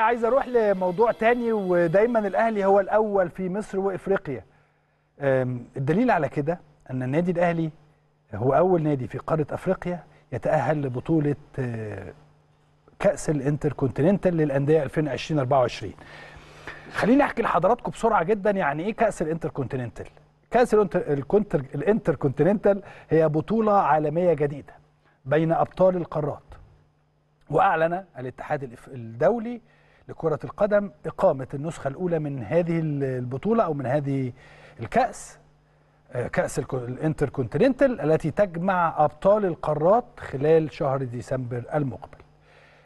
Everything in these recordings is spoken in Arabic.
عايز اروح لموضوع تاني ودايما الاهلي هو الاول في مصر وافريقيا الدليل على كده ان النادي الاهلي هو اول نادي في قاره افريقيا يتاهل لبطوله آه، كاس الانتركونتيننتال للانديه 2020 24 خليني احكي لحضراتكم بسرعه جدا يعني ايه كاس الانتركونتيننتال كاس الانتركونتيننتال هي بطوله عالميه جديده بين ابطال القارات واعلن الاتحاد الدولي لكرة القدم إقامة النسخة الأولى من هذه البطولة أو من هذه الكأس آه، كأس الانتركونتيننتال التي تجمع أبطال القارات خلال شهر ديسمبر المقبل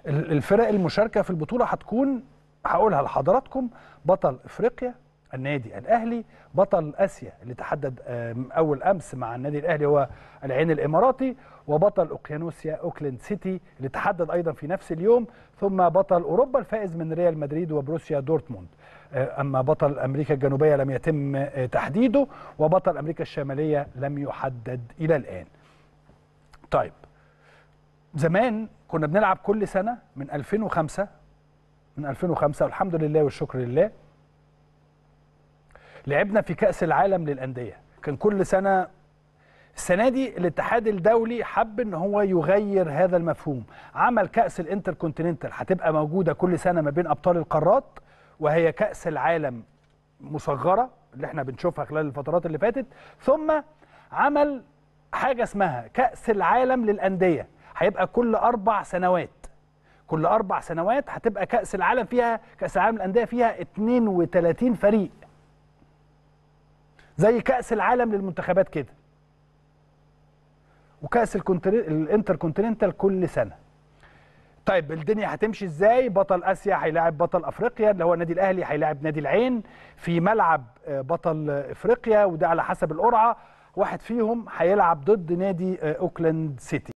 الفرق المشاركة في البطولة هتكون هقولها لحضراتكم بطل إفريقيا النادي الاهلي بطل اسيا اللي تحدد آه، اول امس مع النادي الاهلي هو العين الاماراتي وبطل اوقيانوسيا اوكلاند سيتي اللي تحدد ايضا في نفس اليوم ثم بطل اوروبا الفائز من ريال مدريد وبروسيا دورتموند آه، اما بطل امريكا الجنوبيه لم يتم آه، تحديده وبطل امريكا الشماليه لم يحدد الى الان طيب زمان كنا بنلعب كل سنه من 2005 من 2005 والحمد لله والشكر لله لعبنا في كاس العالم للانديه كان كل سنه السنه دي الاتحاد الدولي حب ان هو يغير هذا المفهوم عمل كاس الانتركونتيننتال هتبقى موجوده كل سنه ما بين ابطال القارات وهي كاس العالم مصغره اللي احنا بنشوفها خلال الفترات اللي فاتت ثم عمل حاجه اسمها كاس العالم للانديه هيبقى كل اربع سنوات كل اربع سنوات هتبقى كاس العالم فيها كاس العالم للانديه فيها 32 فريق زي كاس العالم للمنتخبات كده وكاس الانتر كونتيننتال كل سنه طيب الدنيا هتمشي ازاي بطل اسيا هيلاعب بطل افريقيا اللي هو النادي الاهلي هيلاعب نادي العين في ملعب آه، بطل افريقيا وده على حسب القرعه واحد فيهم هيلعب ضد نادي آه، اوكلاند سيتي